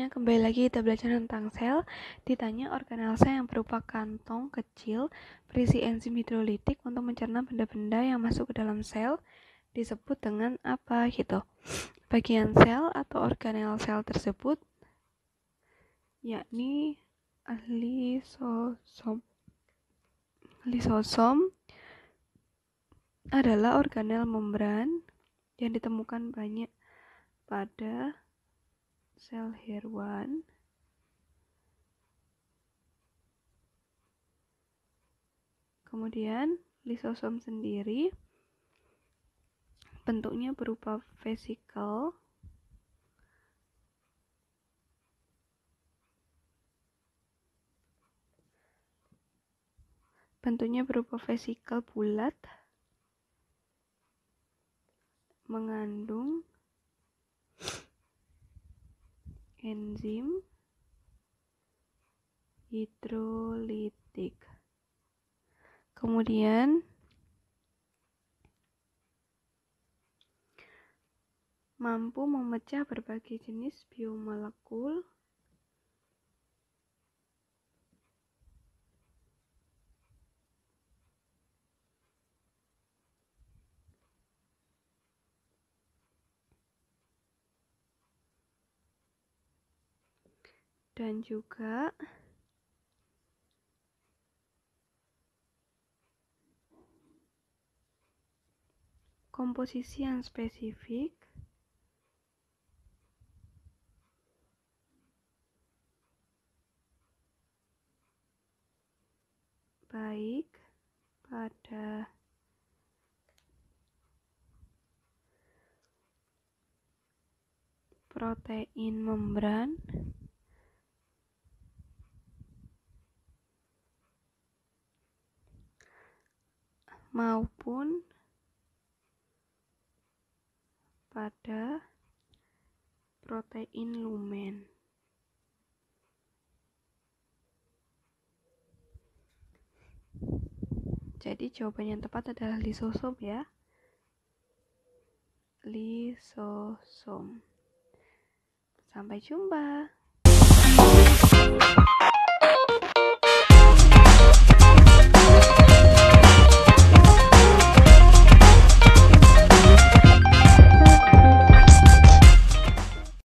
semuanya, kembali lagi kita belajar tentang sel. Ditanya organel sel yang berupa kantong kecil berisi enzim hidrolitik untuk mencerna benda-benda yang masuk ke dalam sel disebut dengan apa gitu. Bagian sel atau organel sel tersebut yakni lisosom. Lisosom adalah organel membran yang ditemukan banyak pada Sel here one kemudian lisosom sendiri bentuknya berupa vesikel bentuknya berupa vesikel bulat mengandung enzim hidrolitik. Kemudian mampu memecah berbagai jenis biomolekul dan juga komposisi yang spesifik baik pada protein membran maupun pada protein lumen. Jadi jawaban yang tepat adalah lisosom ya. Lisosom. Sampai jumpa.